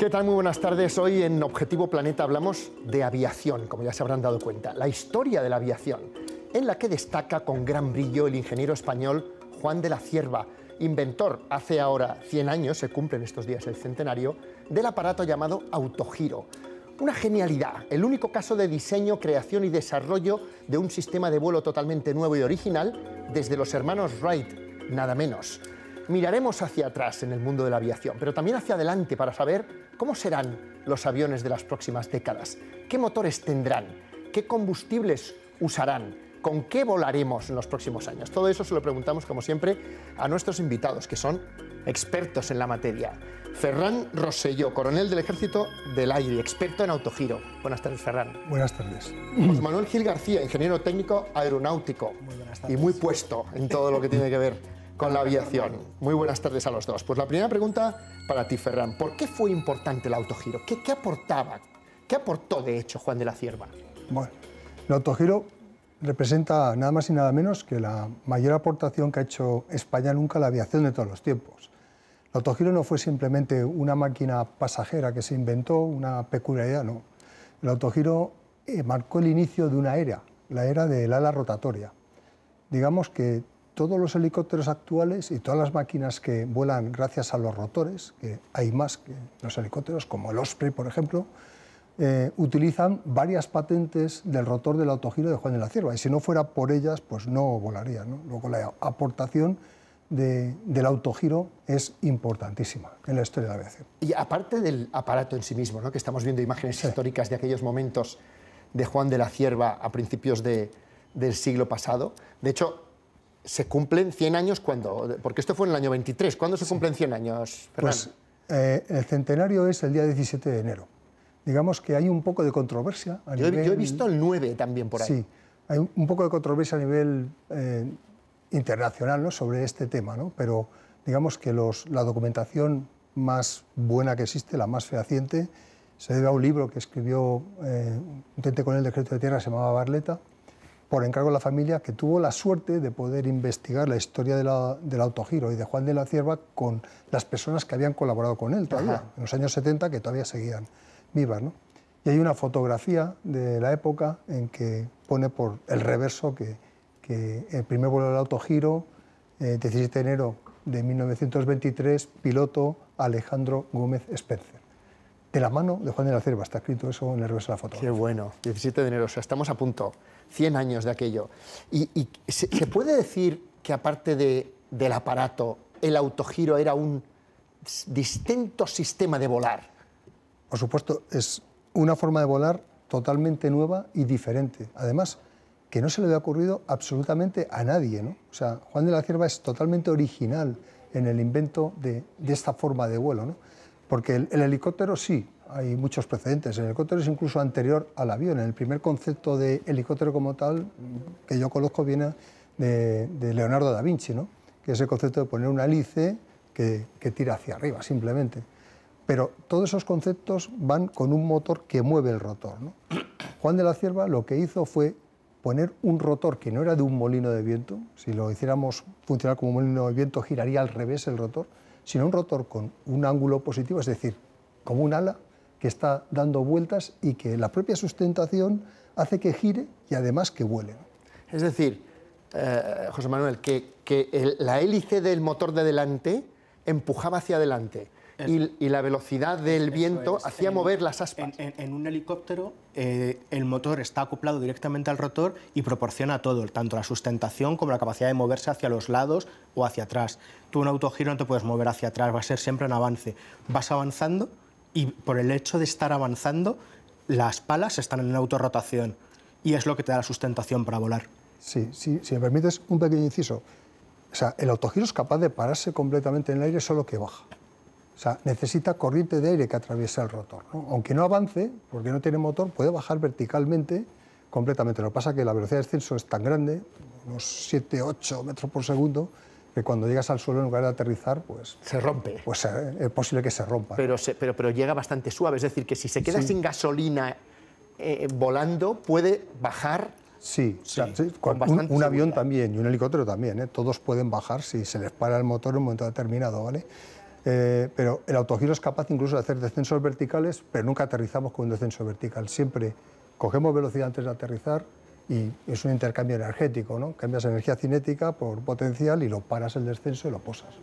¿Qué tal? Muy buenas tardes. Hoy en Objetivo Planeta hablamos de aviación, como ya se habrán dado cuenta, la historia de la aviación, en la que destaca con gran brillo el ingeniero español Juan de la Cierva, inventor, hace ahora 100 años, se cumplen estos días el centenario, del aparato llamado autogiro. Una genialidad, el único caso de diseño, creación y desarrollo de un sistema de vuelo totalmente nuevo y original desde los hermanos Wright, nada menos. Miraremos hacia atrás en el mundo de la aviación, pero también hacia adelante para saber cómo serán los aviones de las próximas décadas, qué motores tendrán, qué combustibles usarán, con qué volaremos en los próximos años. Todo eso se lo preguntamos, como siempre, a nuestros invitados, que son expertos en la materia. Ferran Rosselló, coronel del Ejército del Aire, experto en autogiro. Buenas tardes, Ferran. Buenas tardes. Manuel Gil García, ingeniero técnico aeronáutico. Muy buenas tardes. Y muy puesto en todo lo que tiene que ver con la aviación. Muy buenas tardes a los dos. Pues la primera pregunta para ti, Ferran. ¿Por qué fue importante el autogiro? ¿Qué, aportaba? ¿Qué aportó, de hecho, Juan de la Cierva? Bueno, el autogiro representa nada más y nada menos que la mayor aportación que ha hecho España nunca a la aviación de todos los tiempos. El autogiro no fue simplemente una máquina pasajera que se inventó, una peculiaridad, no. El autogiro eh, marcó el inicio de una era, la era del ala rotatoria. Digamos que todos los helicópteros actuales y todas las máquinas que vuelan gracias a los rotores, que hay más que los helicópteros, como el Osprey, por ejemplo, eh, utilizan varias patentes del rotor del autogiro de Juan de la Cierva. Y si no fuera por ellas, pues no volaría. Luego la aportación del autogiro es importantísima en la historia de la aviación. Y aparte del aparato en sí mismo, ¿no? que estamos viendo imágenes históricas de aquellos momentos de Juan de la Cierva a principios del siglo pasado, de hecho, se cumplen 100 años cuando, porque esto fue en el año 23, ¿cuándo se cumplen 100 años? Pues eh, el centenario es el día 17 de enero. Digamos que hay un poco de controversia. A yo, nivel, yo he visto el 9 también por ahí. Sí, hay un poco de controversia a nivel eh, internacional ¿no? sobre este tema, ¿no? pero digamos que la documentación más buena que existe, la más fehaciente, se debe a un libro que escribió eh, un tente con el decreto de tierra, se llamaba Barleta, por encargo de la familia, que tuvo la suerte de poder investigar la historia del autogiro y de Juan de la Cierva con las personas que habían colaborado con él todavía, en los años 70, que todavía seguían vivas. Y hay una fotografía de la época en que pone por el reverso que, el primer vuelo del autogiro, 17 eh, de enero de 1923, piloto Alejandro Gómez Spencer de la mano de Juan de la Cierva, Está escrito eso en el reverso de la foto. Qué bueno, 17 de enero, o sea, estamos a punto, 100 años de aquello. ¿Y, se, puede decir que aparte de, del aparato, el autogiro era un distinto sistema de volar? Por supuesto, es una forma de volar totalmente nueva y diferente. Además, que no se le había ocurrido absolutamente a nadie. ¿no? O sea, Juan de la Cierva es totalmente original en el invento de, de esta forma de vuelo. ¿no? Porque el, helicóptero sí, hay muchos precedentes. El helicóptero es incluso anterior al avión. El primer concepto de helicóptero como tal mm, que yo conozco viene de, Leonardo da Vinci, ¿no? que es el concepto de poner una hélice que, tira hacia arriba, simplemente. Pero todos esos conceptos van con un motor que mueve el rotor. Juan de la Cierva lo que hizo fue poner un rotor que no era de un molino de viento. Si lo hiciéramos funcionar como un molino de viento, giraría al revés el rotor sino un rotor con un ángulo positivo, es decir, como un ala que está dando vueltas y que la propia sustentación hace que gire y además que vuele. Es decir, eh, José Manuel, que, la hélice del motor de delante empujaba hacia adelante y, la velocidad del viento hacía mover las aspas. En, un helicóptero eh, el motor está acoplado directamente al rotor y proporciona todo, tanto la sustentación como la capacidad de moverse hacia los lados o hacia atrás. Tú en autogiro no te puedes mover hacia atrás, va a ser siempre en avance. Vas avanzando y por el hecho de estar avanzando, las palas están en autorrotación y es lo que te da la sustentación para volar. Sí, sí, si me permites un pequeño inciso. O sea, el autogiro es capaz de pararse completamente en el aire solo que baja. O sea, necesita corriente de aire que atraviese el rotor. Aunque no avance, porque no tiene motor, puede bajar verticalmente completamente. Lo que pasa es que la velocidad de descenso es tan grande, unos 7, 8 metros por segundo, que cuando llegas al suelo en lugar de aterrizar, pues... Se rompe. Pues es posible que se rompa. Pero, llega bastante suave, es decir, que si se queda sin gasolina eh, eh, volando, puede bajar Sí, un, avión también y un helicóptero también. ¿eh? Todos pueden bajar si se les para el motor en un momento determinado, ¿vale? Eh, pero el autogiro es capaz incluso de hacer descensos verticales, pero nunca aterrizamos con un descenso vertical. Siempre cogemos velocidad antes de aterrizar y es un intercambio energético, ¿no? Cambias energía cinética por potencial y lo paras el descenso y lo posas.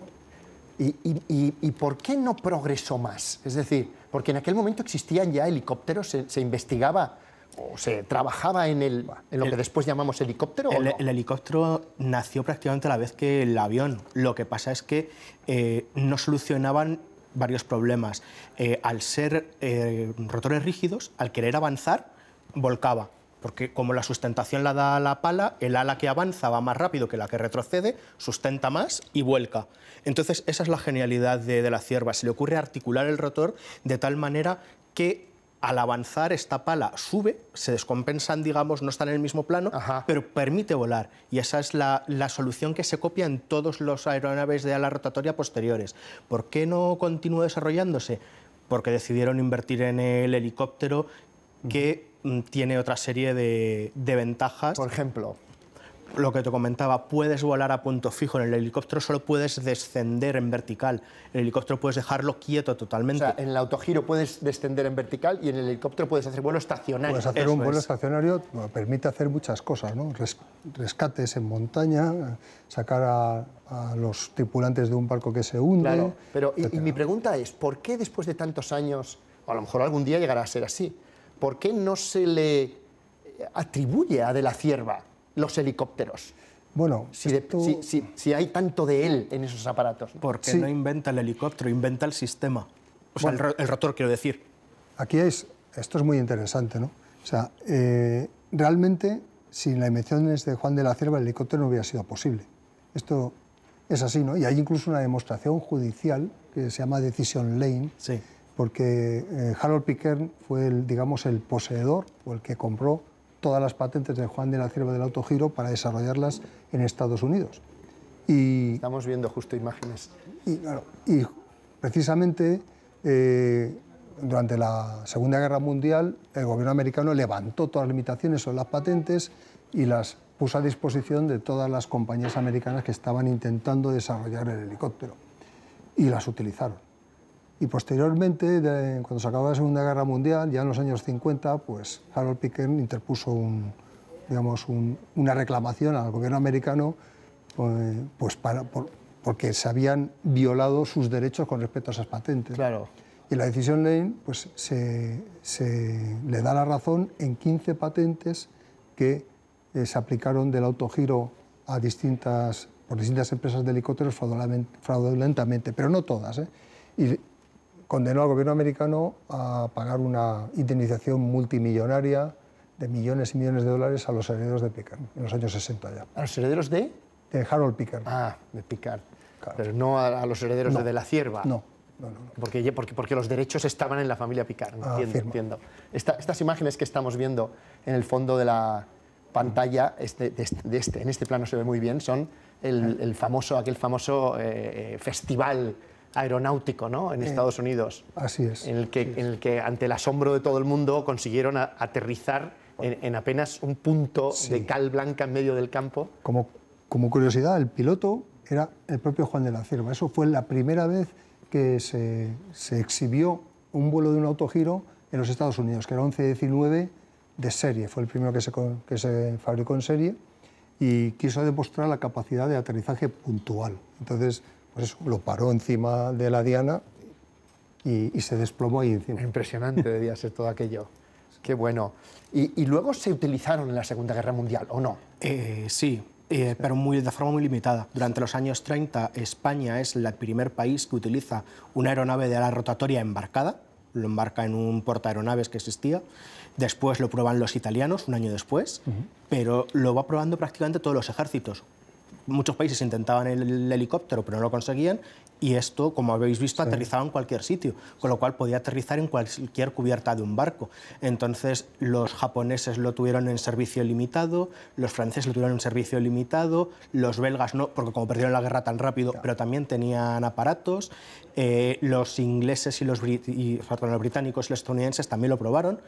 ¿Y, por qué no progresó más? Es decir, porque en aquel momento existían ya helicópteros, se investigaba o se trabajaba en, el, lo que después llamamos helicóptero? El, helicóptero nació prácticamente a la vez que el avión. Lo que pasa es que eh, no solucionaban varios problemas. Eh, al ser eh, rotores rígidos, al querer avanzar, volcaba. Porque como la sustentación la da la pala, el ala que avanza va más rápido que la que retrocede, sustenta más y vuelca. Entonces, esa es la genialidad de, de la cierva. Se le ocurre articular el rotor de tal manera que al avanzar esta pala sube, se descompensan, digamos, no están en el mismo plano, pero permite volar. Y esa es la, solución que se copia en todos los aeronaves de ala rotatoria posteriores. ¿Por qué no continúa desarrollándose? Porque decidieron invertir en el helicóptero que mm, tiene otra serie de ventajas. Por ejemplo lo que te comentaba, puedes volar a punto fijo en el helicóptero, solo puedes descender en vertical. El helicóptero puedes dejarlo quieto totalmente. en el autogiro puedes descender en vertical y en el helicóptero puedes hacer vuelo estacionario. Puedes hacer un vuelo estacionario, permite hacer muchas cosas, ¿no? rescates en montaña, sacar a, los tripulantes de un barco que se hunde. pero y, mi pregunta es, ¿por qué después de tantos años, o a lo mejor algún día llegará a ser así, ¿por qué no se le atribuye a De la Cierva los helicópteros? Bueno, si, hay tanto de él en esos aparatos. Porque no inventa el helicóptero, inventa el sistema. O sea, el, rotor, quiero decir. Aquí es, esto es muy interesante, ¿no? O sea, eh, realmente, sin las invenciones de este Juan de la Cierva, el helicóptero no hubiera sido posible. Esto es así, ¿no? Y hay incluso una demostración judicial que se llama Decision Lane, sí. porque eh, Harold Pickern fue, el, digamos, el poseedor o el que compró todas las patentes de Juan de la Cierva del Autogiro para desarrollarlas en Estados Unidos. Y, Estamos viendo justo imágenes. Y, precisamente eh, durante la Segunda Guerra Mundial el gobierno americano levantó todas las limitaciones sobre las patentes y las puso a disposición de todas las compañías americanas que estaban intentando desarrollar el helicóptero. Y las utilizaron. Y posteriormente, cuando se acabó la Segunda Guerra Mundial, ya en los años 50, pues Harold Picken interpuso un, digamos, una reclamación al gobierno americano eh, pues para, porque se habían violado sus derechos con respecto a esas patentes. Claro. Y la decisión Lane pues, se, le da la razón en 15 patentes que eh, se aplicaron del autogiro a distintas, por distintas empresas de helicópteros fraudulentamente, pero no todas. ¿eh? condenó al gobierno americano a pagar una indemnización multimillonaria de millones y millones de dólares a los herederos de Picard, en los años 60 ya. ¿A los herederos de? De Harold Picard. Ah, de Picard. Pero no a, los herederos de, la cierva. No, no, no, Porque, porque, los derechos estaban en la familia Picard, ah, entiendo. entiendo. estas imágenes que estamos viendo en el fondo de la pantalla, este, de este, este, en este plano se ve muy bien, son el, famoso, aquel famoso eh, eh, festival aeronáutico ¿no? en eh, Estados Unidos. Así es. En el, que, en el que, ante el asombro de todo el mundo, consiguieron aterrizar en, apenas un punto de cal blanca en medio del campo. Como, curiosidad, el piloto era el propio Juan de la Cierva. Eso fue la primera vez que se, exhibió un vuelo de un autogiro en los Estados Unidos, que era 1119 de serie. Fue el primero que se, que se fabricó en serie y quiso demostrar la capacidad de aterrizaje puntual. Entonces, eso, lo paró encima de la diana y, se desplomó encima. Impresionante debía ser todo aquello. Qué bueno. Y, luego se utilizaron en la Segunda Guerra Mundial o no? Eh, sí, eh, pero muy, de forma muy limitada. Durante los años 30, España es el primer país que utiliza una aeronave de ala rotatoria embarcada, lo embarca en un porta aeronaves que existía. Después lo prueban los italianos, un año después, pero lo va probando prácticamente todos los ejércitos muchos países intentaban el, helicóptero, pero no lo conseguían, y esto, como habéis visto, aterrizaba en cualquier sitio, con lo cual podía aterrizar en cualquier cubierta de un barco. Entonces, los japoneses lo tuvieron en servicio limitado, los franceses lo tuvieron en servicio limitado, los belgas no, porque como perdieron la guerra tan rápido, pero también tenían aparatos. Eh, los ingleses y los, británicos y los estadounidenses también lo probaron.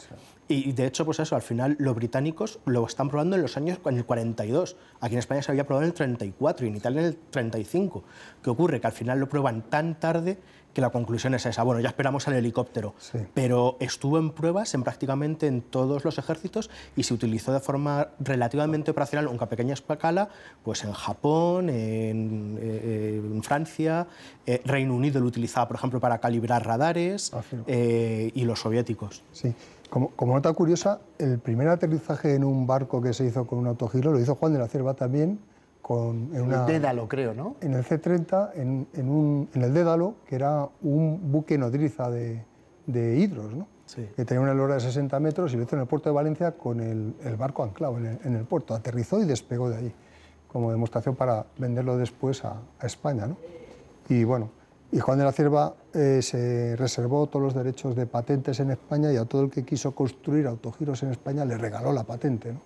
Y de hecho, pues eso, al final los británicos lo están probando en los años en el 42. Aquí en España se había probado en el 34 y en Italia en el 35. ¿Qué ocurre? Que al final lo prueban tan tarde que la conclusión es esa. Bueno, ya esperamos al helicóptero, pero estuvo en pruebas en prácticamente en todos los ejércitos y se utilizó de forma relativamente operacional, aunque a pequeña escala, pues en Japón, en, eh, Francia, eh, Reino Unido lo utilizaba, por ejemplo, para calibrar radares ah, eh, y los soviéticos. Sí. Como, como, nota curiosa, el primer aterrizaje en un barco que se hizo con un autogiro lo hizo Juan de la Cierva también, con, en el Dédalo, creo, ¿no? En el C-30, en, el Dédalo, que era un buque nodriza de, hidros, ¿no? que tenía una lora de 60 metros y lo hizo en el puerto de Valencia con el, barco anclado en el, puerto. Aterrizó y despegó de allí, como demostración para venderlo después a, España. ¿no? Y bueno, y Juan de la Cierva eh, se reservó todos los derechos de patentes en España y a todo el que quiso construir autogiros en España le regaló la patente. No,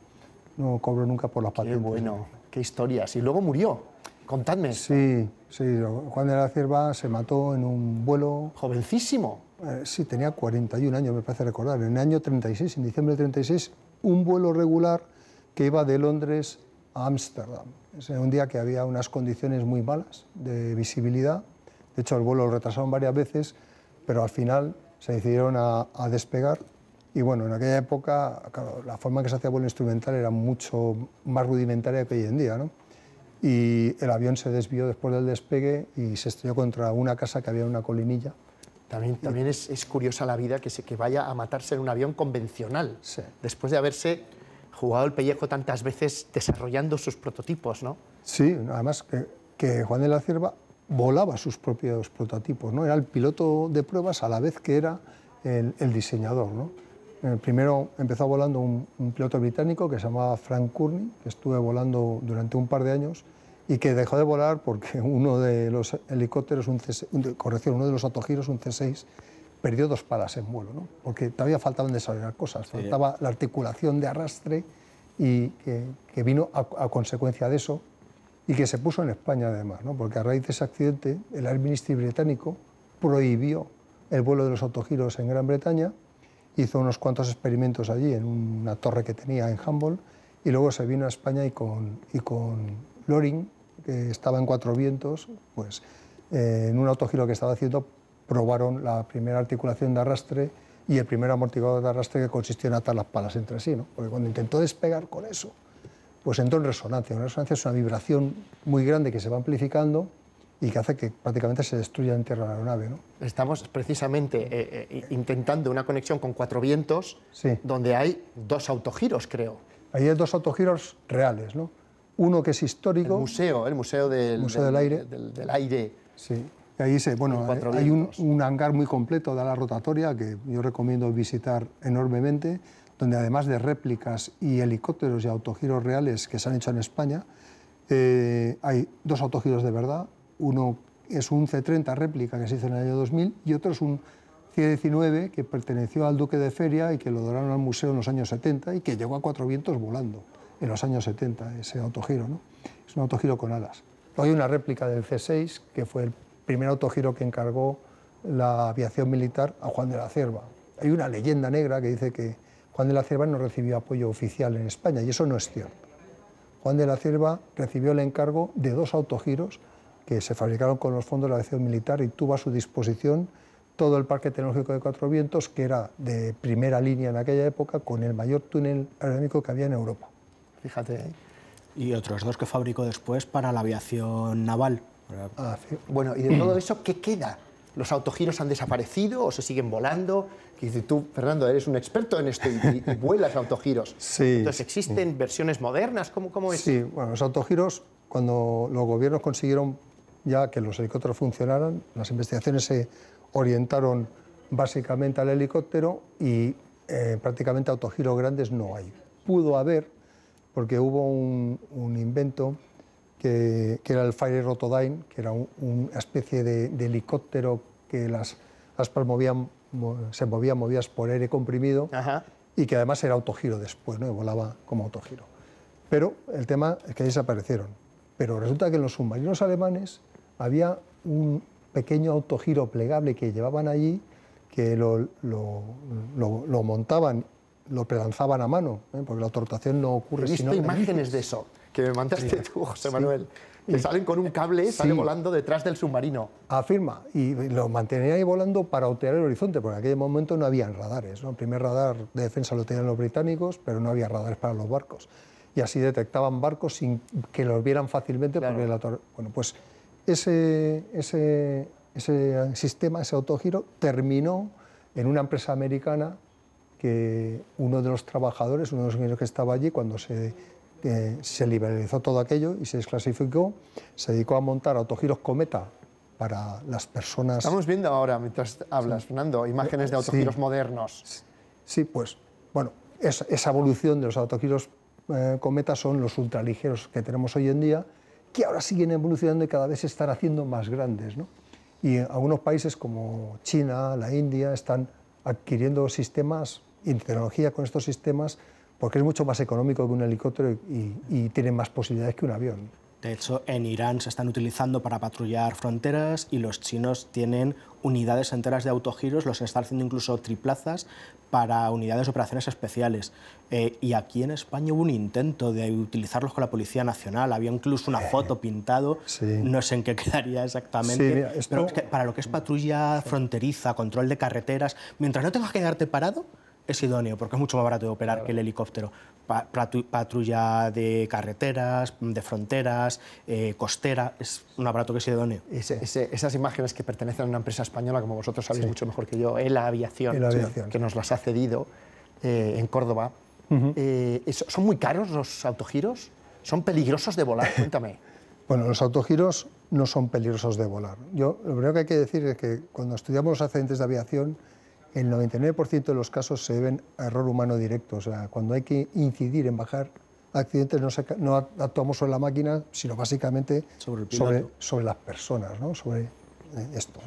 no cobró nunca por las Qué patentes. Bueno qué historias. Y luego murió. Contadme. Sí, sí. Juan de la Cierva se mató en un vuelo. Jovencísimo. Eh, sí, tenía 41 años, me parece recordar. En el año 36, en diciembre de 36, un vuelo regular que iba de Londres a Ámsterdam. un día que había unas condiciones muy malas de visibilidad. De hecho, el vuelo lo retrasaron varias veces, pero al final se decidieron a despegar y bueno, en aquella época, la forma en que se hacía vuelo instrumental era mucho más rudimentaria que hoy en día, ¿no? Y el avión se desvió después del despegue y se estrelló contra una casa que había en una colinilla. También, también es, curiosa la vida que, se, que vaya a matarse en un avión convencional, sí. después de haberse jugado el pellejo tantas veces desarrollando sus prototipos, ¿no? Sí, además que, que Juan de la Cierva volaba sus propios prototipos, ¿no? Era el piloto de pruebas a la vez que era el diseñador, ¿no? Eh, primero empezó volando un, piloto británico que se llamaba Frank Courney, que estuve volando durante un par de años y que dejó de volar porque uno de los helicópteros, un uno de los autogiros, un C6, perdió dos palas en vuelo, porque todavía faltaban desarrollar cosas, faltaba la articulación de arrastre y que, vino a, consecuencia de eso y que se puso en España además, ¿no? porque a raíz de ese accidente el Air Ministry británico prohibió el vuelo de los autogiros en Gran Bretaña hizo unos cuantos experimentos allí en una torre que tenía en Humboldt y luego se vino a España y con, y con Loring, que estaba en Cuatro Vientos, pues eh, en un autogiro que estaba haciendo probaron la primera articulación de arrastre y el primer amortiguador de arrastre que consistió en atar las palas entre sí, ¿no? porque cuando intentó despegar con eso, pues entró en resonancia. Una resonancia es una vibración muy grande que se va amplificando y que hace que prácticamente se destruya en tierra la aeronave. ¿no? Estamos precisamente eh, eh, intentando una conexión con Cuatro Vientos, donde hay dos autogiros, creo. Ahí hay dos autogiros reales, ¿no? Uno que es histórico. El museo, el Museo del, Aire. Del, aire. Sí. Ahí se, bueno, hay un, hangar muy completo de la rotatoria que yo recomiendo visitar enormemente, donde además de réplicas y helicópteros y autogiros reales que se han hecho en España, eh, hay dos autogiros de verdad, uno es un C30 réplica que se hizo en el año 2000 y otro es un C19 que perteneció al Duque de Feria y que lo doraron al museo en los años 70 y que llegó a cuatro vientos volando en los años 70, ese autogiro. ¿no? Es un autogiro con alas. hay una réplica del C6 que fue el primer autogiro que encargó la aviación militar a Juan de la Cierva. Hay una leyenda negra que dice que Juan de la Cierva no recibió apoyo oficial en España y eso no es cierto. Juan de la Cierva recibió el encargo de dos autogiros que se fabricaron con los fondos de la aviación militar y tuvo a su disposición todo el Parque Tecnológico de Cuatro Vientos, que era de primera línea en aquella época, con el mayor túnel aerodinámico que había en Europa. Fíjate. ahí. Y otros dos que fabricó después para la aviación naval. Ah, bueno, y de todo eso, ¿qué queda? ¿Los autogiros han desaparecido o se siguen volando? Que tú, Fernando, eres un experto en esto y, vuelas autogiros. Sí. Entonces, ¿existen versiones modernas? ¿Cómo, cómo Sí, bueno, los autogiros, cuando los gobiernos consiguieron ya que los helicópteros funcionaran, las investigaciones se orientaron básicamente al helicóptero y eh, prácticamente autogiros grandes no hay. Pudo haber, porque hubo un, invento que, era el Fire Rotodyne, que era una especie de, helicóptero que las aspas movían, se movían movidas por aire comprimido y que además era autogiro después, ¿no? volaba como autogiro. Pero el tema es que ahí desaparecieron. Pero resulta que en los submarinos alemanes había un pequeño autogiro plegable que llevaban allí, que lo, montaban, lo prelanzaban a mano, ¿eh? porque la autorotación no ocurre. He visto imágenes de eso que me mandaste tú, José Manuel. Que salen con un cable, sale volando detrás del submarino. Afirma, y lo mantenían ahí volando para obtener el horizonte, porque en aquel momento no habían radares. ¿no? El primer radar de defensa lo tenían los británicos, pero no había radares para los barcos. Y así detectaban barcos sin que los vieran fácilmente, porque bueno, pues ese, ese, ese sistema, ese autogiro, terminó en una empresa americana que uno de los trabajadores, uno de los ingenieros que estaba allí, cuando se, eh, se liberalizó todo aquello y se desclasificó, se dedicó a montar autogiros Cometa para las personas... Estamos viendo ahora, mientras hablas, Fernando, imágenes de autogiros modernos. Sí, pues, bueno, esa, evolución de los autogiros eh, Cometa son los ultraligeros que tenemos hoy en día, que ahora siguen evolucionando y cada vez se están haciendo más grandes. ¿no? Y algunos países como China, la India, están adquiriendo sistemas y tecnología con estos sistemas porque es mucho más económico que un helicóptero y, y tienen más posibilidades que un avión. De hecho, en Irán se están utilizando para patrullar fronteras y los chinos tienen unidades enteras de autogiros, los están haciendo incluso triplazas para unidades de operaciones especiales. Eh, y aquí en España hubo un intento de utilizarlos con la Policía Nacional, había incluso una eh, foto pintado, no sé en qué quedaría exactamente, pero para lo que es patrulla fronteriza, control de carreteras, mientras no tengas que quedarte parado, es idóneo, porque es mucho más barato de operar que el helicóptero patrulla de carreteras, de fronteras, eh, costera, es un aparato que se idóneo. esas imágenes que pertenecen a una empresa española, como vosotros sabéis mucho mejor que yo, en e la Aviación. que nos las ha cedido eh, en Córdoba, eh, ¿son muy caros los autogiros? ¿Son peligrosos de volar? Cuéntame. bueno, los autogiros no son peligrosos de volar. Yo, lo primero que hay que decir es que cuando estudiamos los accidentes de aviación, el 99% de los casos se deben a error humano directo. O sea, cuando hay que incidir en bajar accidentes, no, actuamos sobre la máquina, sino básicamente sobre, sobre, las personas, ¿no? sobre eh, esto.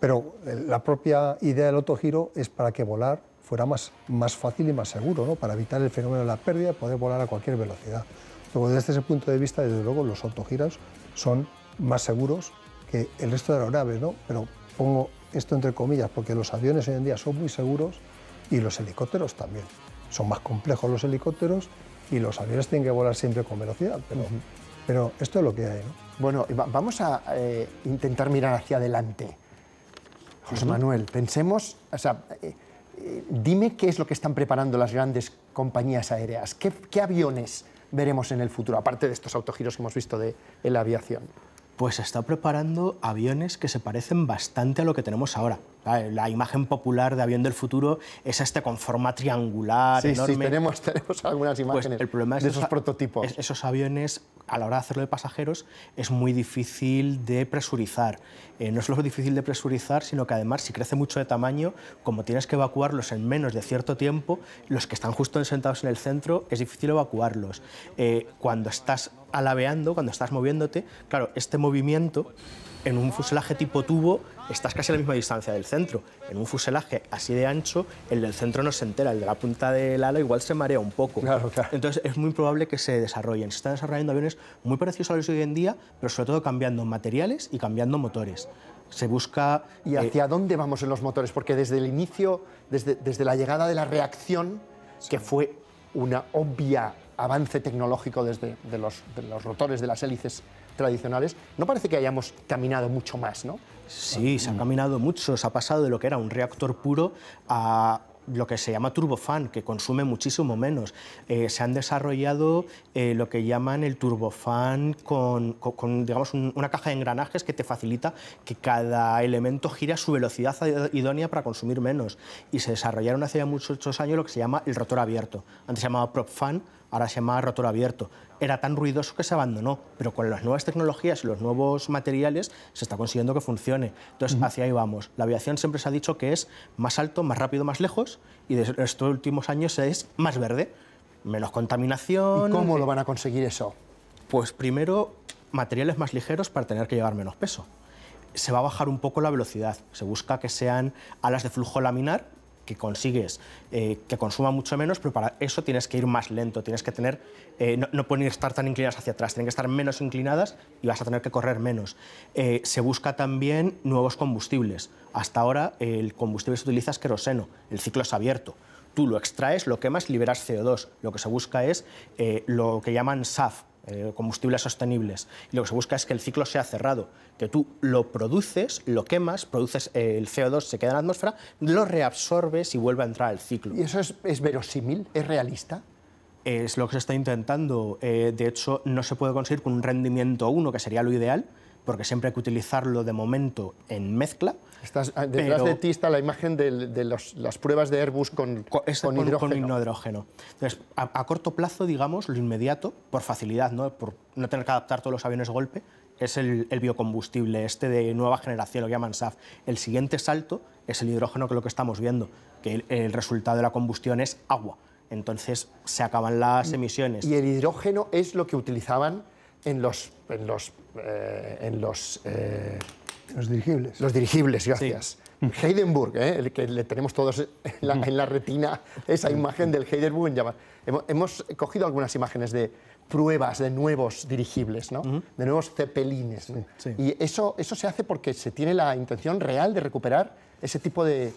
Pero eh, la propia idea del autogiro es para que volar fuera más, más fácil y más seguro, ¿no? para evitar el fenómeno de la pérdida y poder volar a cualquier velocidad. desde ese punto de vista, desde luego, los autogiros son más seguros que el resto de aeronaves, ¿no? pero pongo esto entre comillas, porque los aviones hoy en día son muy seguros y los helicópteros también. Son más complejos los helicópteros y los aviones tienen que volar siempre con velocidad, pero, esto es lo que hay. Bueno, vamos a eh, intentar mirar hacia adelante. José Manuel, pensemos, o sea, eh, eh, dime qué es lo que están preparando las grandes compañías aéreas, qué, aviones veremos en el futuro, aparte de estos autogiros que hemos visto en de la aviación pues está preparando aviones que se parecen bastante a lo que tenemos ahora. La imagen popular de avión del futuro es este con forma triangular, Sí, tenemos, algunas pues imágenes de esos, prototipos. esos aviones, a la hora de hacerlo de pasajeros, es muy difícil de presurizar. Eh, no es lo difícil de presurizar, sino que además, si crece mucho de tamaño, como tienes que evacuarlos en menos de cierto tiempo, los que están justo sentados en el centro, es difícil evacuarlos. Eh, cuando estás alabeando, cuando estás moviéndote, claro, este movimiento en un fuselaje tipo tubo estás casi a la misma distancia del centro. En un fuselaje así de ancho, el del centro no se entera, el de la punta del ala igual se marea un poco. Entonces es muy probable que se desarrollen. Se están desarrollando aviones muy parecidos a los de hoy en día, pero sobre todo cambiando materiales y cambiando motores. Se busca... ¿Y eh, hacia dónde vamos en los motores? Porque desde el inicio, desde, la llegada de la reacción, que fue una obvia avance tecnológico desde los, rotores de las hélices tradicionales, no parece que hayamos caminado mucho más, ¿no? Sí, se han caminado mucho, se ha pasado de lo que era un reactor puro a lo que se llama turbofan, que consume muchísimo menos. Eh, se han desarrollado eh, lo que llaman el turbofan con, digamos, una caja de engranajes que te facilita que cada elemento gire a su velocidad idónea para consumir menos. Y se desarrollaron hace ya muchos años lo que se llama el rotor abierto. Antes se llamaba propfan, ahora se llama rotor abierto. Era tan ruidoso que se abandonó, pero con las nuevas tecnologías y los nuevos materiales se está consiguiendo que funcione. Entonces, hacia ahí vamos. La aviación siempre se ha dicho que es más alto, más rápido, más lejos, y desde estos últimos años es más verde, menos contaminación. ¿Y ¿Cómo lo van a conseguir eso? Pues primero, materiales más ligeros para tener que llevar menos peso se va a bajar un poco la velocidad. Se busca que sean alas de flujo laminar que consigues eh, que consuma mucho menos, pero para eso tienes que ir más lento, tienes que tener, eh, no, puedes pueden estar tan inclinadas hacia atrás, tienen que estar menos inclinadas y vas a tener que correr menos. Eh, se busca también nuevos combustibles. Hasta ahora el combustible se utiliza es queroseno, el ciclo es abierto. Tú lo extraes, lo quemas, liberas CO2. Lo que se busca es lo que llaman SAF, eh, combustibles sostenibles. Y lo que se busca es que el ciclo sea cerrado, que tú lo produces, lo quemas, produces eh, el CO2, se queda en la atmósfera, lo reabsorbes y vuelve a entrar al ciclo. ¿Y eso es, verosímil? ¿Es realista? Es lo que se está intentando. Eh, de hecho, no se puede conseguir con un rendimiento 1, que sería lo ideal, porque siempre hay que utilizarlo de momento en mezcla. Ah, detrás de ti está la imagen de, las pruebas de Airbus con, con, hidrógeno. Con hidrógeno. Entonces, a, corto plazo, digamos, lo inmediato, por facilidad, ¿no? por no tener que adaptar todos los aviones de golpe, es el, biocombustible, este de nueva generación, lo llaman SAF. El siguiente salto es el hidrógeno, que es lo que estamos viendo, que el, resultado de la combustión es agua. Entonces se acaban las emisiones. Y el hidrógeno es lo que utilizaban en los, en los eh, en los... Eh, los dirigibles. Los dirigibles, gracias. Heidenburg, eh, que le tenemos todos en la, retina, esa imagen del Heidenburg. Hemos, cogido algunas imágenes de pruebas de nuevos dirigibles, de nuevos cepelines. Y eso, eso se hace porque se tiene la intención real de recuperar ese tipo de,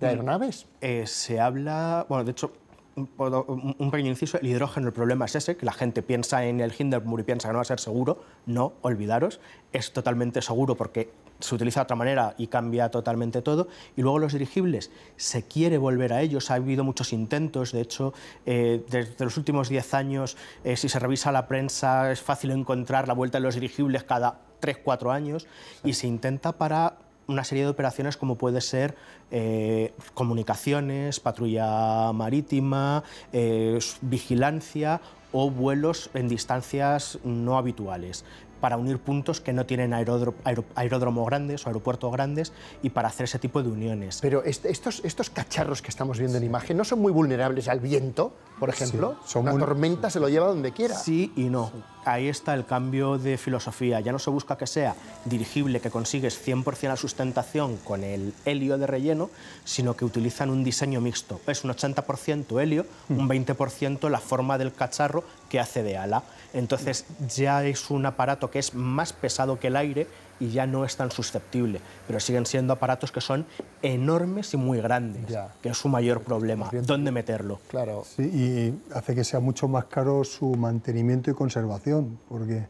mm. aeronaves. se habla, bueno, de hecho, un, pequeño inciso, el hidrógeno, el problema es ese, que la gente piensa en el Hindenburg y piensa que no va a ser seguro. No, olvidaros, es totalmente seguro porque se utiliza de otra manera y cambia totalmente todo. Y luego los dirigibles, se quiere volver a ellos, ha habido muchos intentos, de hecho, eh, desde los últimos 10 años, eh, si se revisa la prensa, es fácil encontrar la vuelta de los dirigibles cada 3-4 años y se intenta para una serie de operaciones como puede ser eh, comunicaciones, patrulla marítima, eh, vigilancia o vuelos en distancias no habituales para unir puntos que no tienen aeródromos grandes o aeropuertos grandes y para hacer ese tipo de uniones. Pero este, estos, cacharros que estamos viendo en imagen no son muy vulnerables al viento, por ejemplo. son Una tormenta se lo lleva donde quiera. Sí y no. Ahí está el cambio de filosofía. Ya no se busca que sea dirigible, que consigues 100% la sustentación con el helio de relleno, sino que utilizan un diseño mixto. Es un 80% helio, mm. un 20% la forma del cacharro que hace de ala. Entonces ya es un aparato que es más pesado que el aire y ya no es tan susceptible, pero siguen siendo aparatos que son enormes y muy grandes, que es su mayor pues problema, dónde meterlo. Claro. y hace que sea mucho más caro su mantenimiento y conservación, porque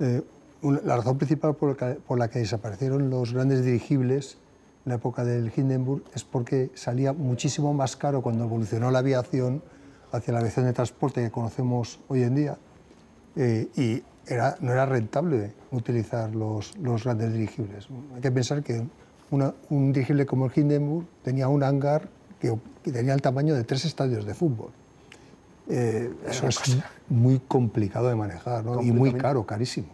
eh, la razón principal por la que desaparecieron los grandes dirigibles en la época del Hindenburg es porque salía muchísimo más caro cuando evolucionó la aviación hacia la aviación de transporte que conocemos hoy en día. Eh, y era, no era rentable utilizar los, los grandes dirigibles. Hay que pensar que una, un dirigible como el Hindenburg tenía un hangar que, tenía el tamaño de tres estadios de fútbol. Eh, eso es muy complicado de manejar ¿no? y muy caro, carísimo.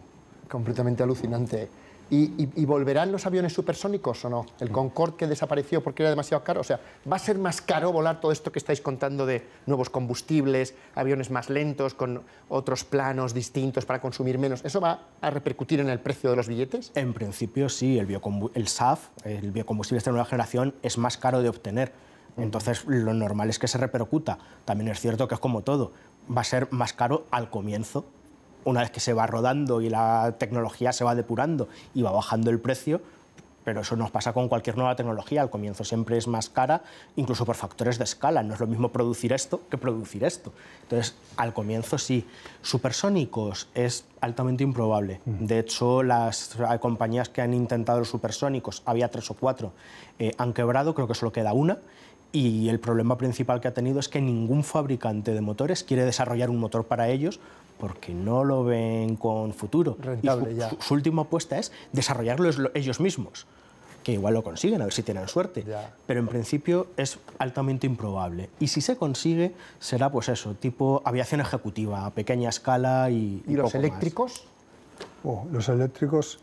Completamente alucinante. ¿Y, volverán los aviones supersónicos o no? ¿El mm. Concorde que desapareció porque era demasiado caro? O sea, ¿va a ser más caro volar todo esto que estáis contando de nuevos combustibles, aviones más lentos, con otros planos distintos para consumir menos? ¿Eso va a repercutir en el precio de los billetes? En principio sí, el, el SAF, el biocombustible de esta nueva generación, es más caro de obtener. Mm. Entonces, lo normal es que se repercuta. También es cierto que es como todo, va a ser más caro al comienzo una vez que se va rodando y la tecnología se va depurando y va bajando el precio, pero eso nos pasa con cualquier nueva tecnología. Al comienzo siempre es más cara, incluso por factores de escala. No es lo mismo producir esto que producir esto. Entonces, al comienzo sí. Supersónicos es altamente improbable. Mm. De hecho, las compañías que han intentado los supersónicos, había tres o cuatro, eh, han quebrado, creo que solo queda una. Y el problema principal que ha tenido es que ningún fabricante de motores quiere desarrollar un motor para ellos porque no lo ven con futuro. Rentable, su, ya. su, última apuesta es desarrollarlo ellos mismos, que igual lo consiguen, a ver si tienen suerte. Pero en principio es altamente improbable. Y si se consigue, será pues eso, tipo aviación ejecutiva, a pequeña escala y... Oh, los eléctricos? los eh, eléctricos...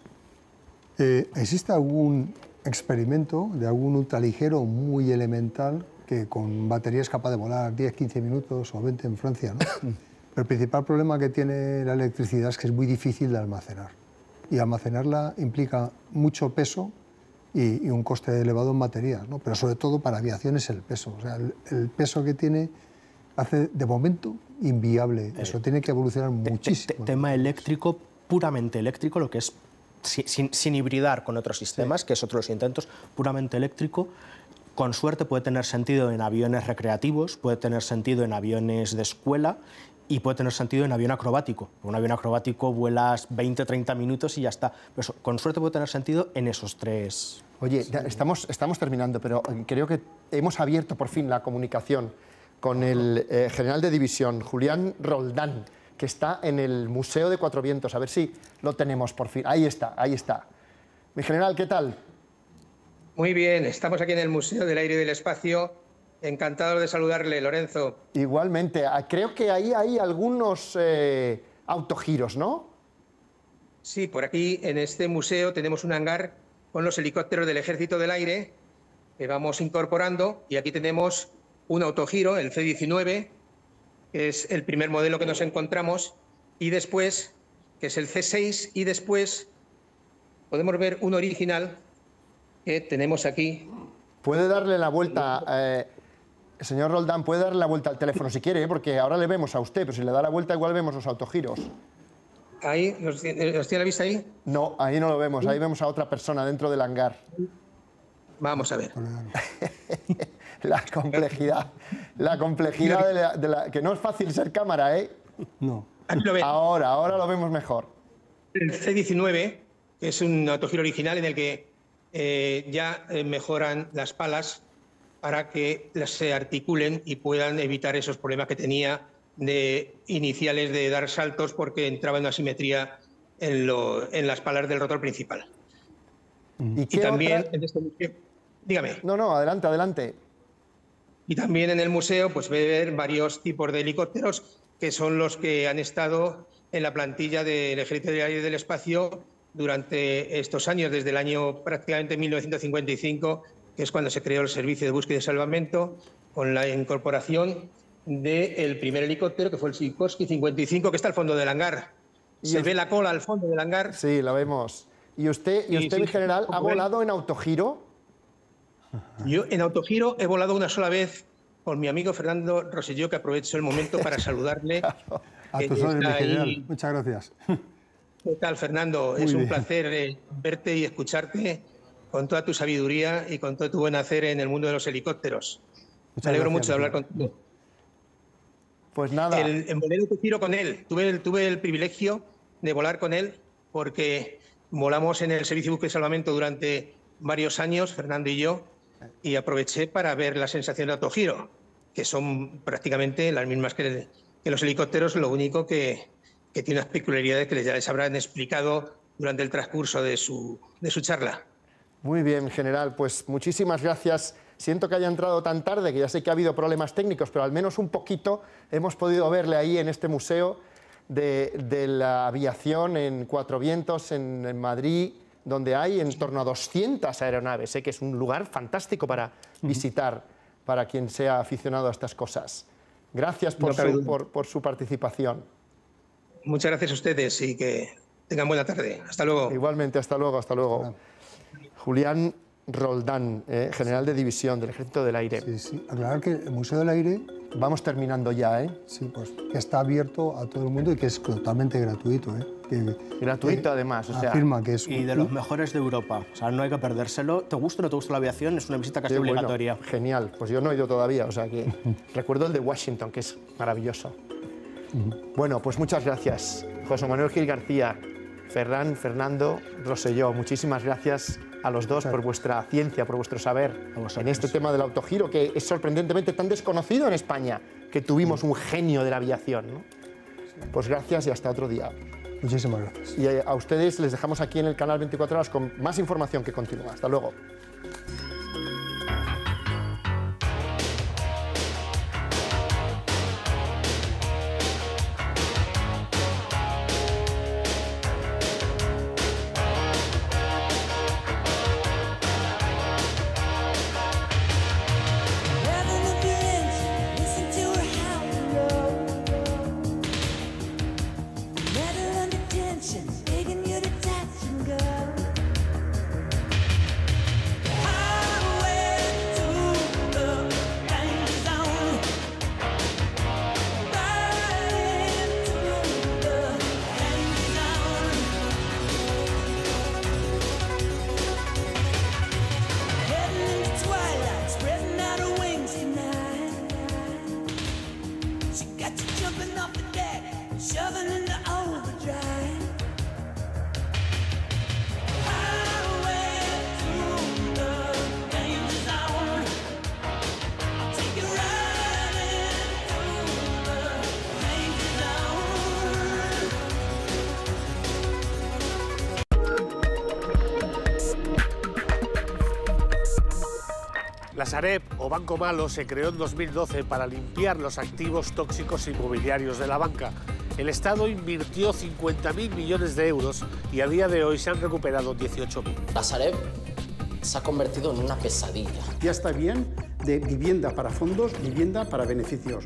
¿Existe algún experimento de algún ultraligero muy elemental que con baterías capaz de volar 10, 15 minutos o 20 en Francia, ¿no? el principal problema que tiene la electricidad es que es muy difícil de almacenar. Y almacenarla implica mucho peso y, un coste elevado en baterías, pero sobre todo para aviación es el peso. O sea, el, peso que tiene hace de momento inviable. Eh, Eso tiene que evolucionar muchísimo. tema eléctrico, puramente eléctrico, lo que es sin, hibridar con otros sistemas, que es otro de los intentos, puramente eléctrico. Con suerte puede tener sentido en aviones recreativos, puede tener sentido en aviones de escuela y puede tener sentido en avión acrobático. un avión acrobático vuelas 20, 30 minutos y ya está. Pero con suerte puede tener sentido en esos tres. Oye, estamos, terminando, pero eh, creo que hemos abierto por fin la comunicación con el eh, general de división, Julián Roldán, que está en el Museo de Cuatro Vientos. A ver si lo tenemos por fin. Ahí está, ahí está. Mi general, ¿qué tal? Muy bien, estamos aquí en el Museo del Aire y del Espacio Encantado de saludarle, Lorenzo. Igualmente, ah, creo que ahí hay algunos eh, autogiros, ¿no? Sí, por aquí en este museo tenemos un hangar con los helicópteros del Ejército del Aire que vamos incorporando y aquí tenemos un autogiro, el C-19, que es el primer modelo que nos encontramos, y después, que es el C6, y después podemos ver un original que tenemos aquí. Puede darle la vuelta. Eh, Señor Roldán, puede dar la vuelta al teléfono si quiere, ¿eh? porque ahora le vemos a usted, pero si le da la vuelta igual vemos los autogiros. ¿Ahí? Eh, ¿Los, tiene la vista ahí? No, ahí no lo vemos, ahí vemos a otra persona dentro del hangar. Vamos a ver. la complejidad, la complejidad de la, que no es fácil ser cámara, ¿eh? No. Ahora, ahora lo vemos mejor. El C-19 es un autogiro original en el que eh, ya mejoran las palas para que se articulen y puedan evitar esos problemas que tenía de iniciales de dar saltos porque entraba en una simetría en, las palas del rotor principal. Mm. Y, también en este dígame. No, no, adelante, adelante. Y también en el museo pues ver varios tipos de helicópteros que son los que han estado en la plantilla del Ejército de Aire y del Espacio durante estos años, desde el año prácticamente 1955 que es cuando se creó el Servicio de Búsqueda y Salvamento, con la incorporación del primer helicóptero, que fue el Sikorsky 55, que está al fondo del hangar. se ve la cola al fondo del hangar. Sí, la vemos. ¿Y usted, y usted en general, ha volado en autogiro? Yo en autogiro he volado una sola vez con mi amigo Fernando Rosselló, que aprovecho el momento para saludarle. A tu Muchas gracias. ¿Qué tal, Fernando? es un placer eh, verte y escucharte con toda tu sabiduría y con todo tu buen hacer en el mundo de los helicópteros. Me alegro mucho de hablar contigo. Pues nada. El, en Bolero tiro con él. Tuve el, tuve el privilegio de volar con él porque volamos en el Servicio de Búsqueda y Salvamento durante varios años, Fernando y yo, y aproveché para ver la sensación de autogiro, que son prácticamente las mismas que, que los helicópteros, lo único que, que tiene unas peculiaridades que ya les habrán explicado durante el transcurso de su, de su charla. Muy bien, general, pues muchísimas gracias. Siento que haya entrado tan tarde, que ya sé que ha habido problemas técnicos, pero al menos un poquito hemos podido verle ahí en este museo de, la aviación en Cuatro Vientos, en, Madrid, donde hay en torno a 200 aeronaves, Sé ¿eh? que es un lugar fantástico para visitar, para quien sea aficionado a estas cosas. Gracias por, su, por su participación. Muchas gracias a ustedes y que tengan buena tarde. Hasta luego. Igualmente, hasta luego, hasta luego. Julián Roldán, eh, general de división del Ejército del Aire. Sí, sí. Aclarar que el Museo del Aire... Vamos terminando ya, ¿eh? Sí, pues está abierto a todo el mundo y que es totalmente gratuito, ¿eh? gratuito además, o sea, afirma que es y de los mejores de Europa, o sea, no hay que perdérselo. ¿Te gusta o no te gusta la aviación? Es una visita casi obligatoria. genial, pues yo no he ido todavía, o sea que recuerdo el de Washington que es maravilloso. Bueno, pues muchas gracias, José Manuel Gil García, Ferran, Fernando, Roselló, muchísimas gracias a los dos por vuestra ciencia, por vuestro saber en este tema del autogiro, que es sorprendentemente tan desconocido en España, que tuvimos un genio de la aviación. Pues gracias y hasta otro día. Muchísimas gracias. Y eh, a ustedes les dejamos aquí en el canal 24 horas con más información que continúa. Hasta luego. Sareb o Banco Malo se creó en 2012 para limpiar los activos tóxicos inmobiliarios de la banca. El Estado invirtió 50.000 millones de euros y a día de hoy se han recuperado 18.000. Sareb se ha convertido en una pesadilla. Ya está bien de vivienda para fondos, vivienda para beneficios.